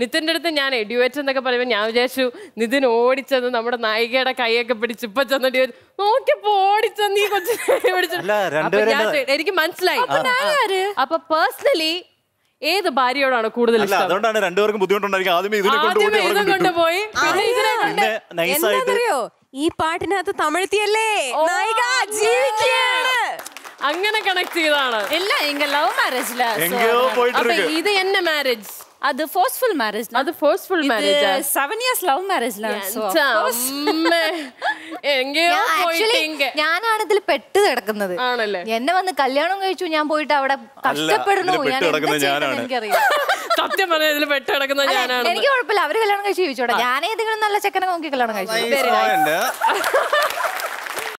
നിതിൻ്റെ അടുത്ത് ഞാൻ എഡ്യൂവേറ്റ് എന്നൊക്കെ പറയുമ്പോൾ ഞാൻ വിചാരിച്ചു നിതിൻ ഓടിച്ചത് നമ്മുടെ നായികയുടെ കൈയൊക്കെ പിടിച്ച് ഇപ്പൊ ചെന്നിട്ട് നോക്കിയപ്പോ ഓടിച്ചെന്ന് ഈ കൊച്ചിനെ പിടിച്ചു എനിക്ക് മനസ്സിലായി അപ്പൊ പേഴ്സണലി ഏത് ഭാര്യയോടാണ് കൂടുതൽ അതുകൊണ്ടാണ് രണ്ടുപേർക്കും ബുദ്ധിമുട്ടുണ്ടായിരിക്കും ആദ്യമേ ഇതിനെ കൊണ്ടുപോയി എന്താണെന്നറിയോ ഈ പാട്ടിനകത്ത് തമിഴ്ത്തിയല്ലേ നായിക ജീവിക്കുകയാണ് അങ്ങനെ കണക്ട് ചെയ്താണ് ഇല്ല എങ്കിൽ ലവ് മാരേജ് ഇത് എന്നെ മാരേജ് ಅದು ಫೋರ್ಸ್ಫುಲ್ ಮ್ಯಾರೇಜ್ ಅದು forceful marriage seven years love marriage ഞാനാണ് ഇതിൽ പെട്ട് കിടക്കുന്നത് ആണല്ലേ എന്നെ വന്ന് കല്യാണം കഴിച്ചു ഞാൻ പോയിട്ട് അവിടെ കഷ്ടപ്പെടുന്നു സത്യം പറഞ്ഞ ഇതില് പെട്ട് കിടക്കുന്ന ഞാനാണ് എനിക്ക് കുഴപ്പമില്ല അവര് കല്യാണം കഴിച്ചു ജീവിച്ചോട്ടെ ഞാൻ ഏതെങ്കിലും നല്ല ചെക്കനെ നോക്കി കല്യാണം കഴിച്ചു